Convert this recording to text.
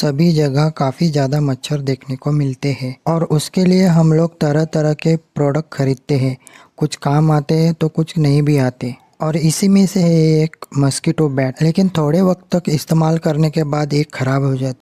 सभी जगह काफ़ी ज़्यादा मच्छर देखने को मिलते हैं और उसके लिए हम लोग तरह तरह के प्रोडक्ट खरीदते हैं कुछ काम आते हैं तो कुछ नहीं भी आते और इसी में से है एक मस्कीटो बैट लेकिन थोड़े वक्त तक इस्तेमाल करने के बाद ये ख़राब हो जाता